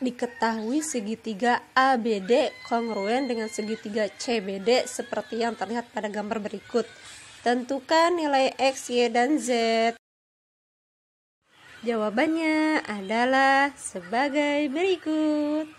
diketahui segitiga ABD kongruen dengan segitiga CBD seperti yang terlihat pada gambar berikut. Tentukan nilai X, Y, dan Z. Jawabannya adalah sebagai berikut.